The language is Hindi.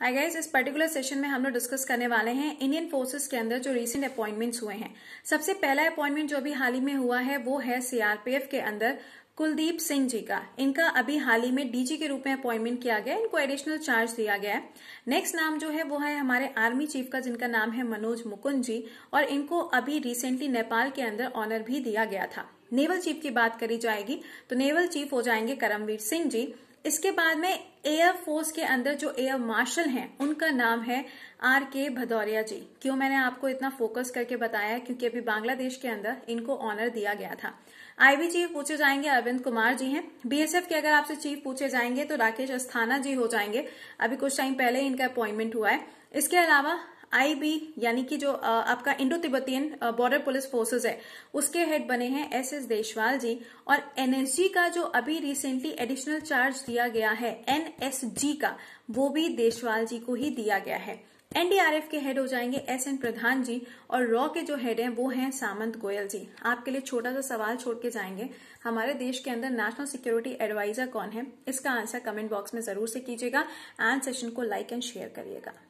हाय गाइस इस पर्टिकुलर सेशन में हम लोग डिस्कस करने वाले हैं इंडियन फोर्सेस के अंदर जो रीसेंट अपॉइंटमेंट्स हुए हैं सबसे पहला अपॉइंटमेंट जो अभी हाल ही में हुआ है वो है सीआरपीएफ के अंदर कुलदीप सिंह जी का इनका अभी हाल ही में डीजी के रूप में अपॉइंटमेंट किया गया इनको एडिशनल चार्ज दिया गया है नेक्स्ट नाम जो है वो है हमारे आर्मी चीफ का जिनका नाम है मनोज मुकुंद जी और इनको अभी रिसेंटली नेपाल के अंदर ऑनर भी दिया गया था नेवल चीफ की बात करी जाएगी तो नेवल चीफ हो जाएंगे करमवीर सिंह जी इसके बाद में एयर फोर्स के अंदर जो एयर मार्शल हैं उनका नाम है आर के भदौरिया जी क्यों मैंने आपको इतना फोकस करके बताया क्योंकि अभी बांग्लादेश के अंदर इनको ऑनर दिया गया था आईबी चीफ पूछे जाएंगे अरविंद कुमार जी हैं बीएसएफ के अगर आपसे चीफ पूछे जाएंगे तो राकेश अस्थाना जी हो जाएंगे अभी कुछ टाइम पहले इनका अपॉइंटमेंट हुआ है इसके अलावा आईबी यानी कि जो आपका Indo Tibetan border police forces है उसके हेड बने हैं एस एस देशवाल जी और एनएसजी का जो अभी रिसेंटली एडिशनल चार्ज दिया गया है एनएसजी का वो भी देशवाल जी को ही दिया गया है एनडीआरएफ के हेड हो जाएंगे एस एन प्रधान जी और रॉ के जो हेड हैं वो हैं सामंत गोयल जी आपके लिए छोटा सा सवाल छोड़ के जाएंगे हमारे देश के अंदर नेशनल सिक्योरिटी एडवाइजर कौन है इसका आंसर कमेंट बॉक्स में जरूर से कीजिएगा एंड सेशन को लाइक एंड शेयर करिएगा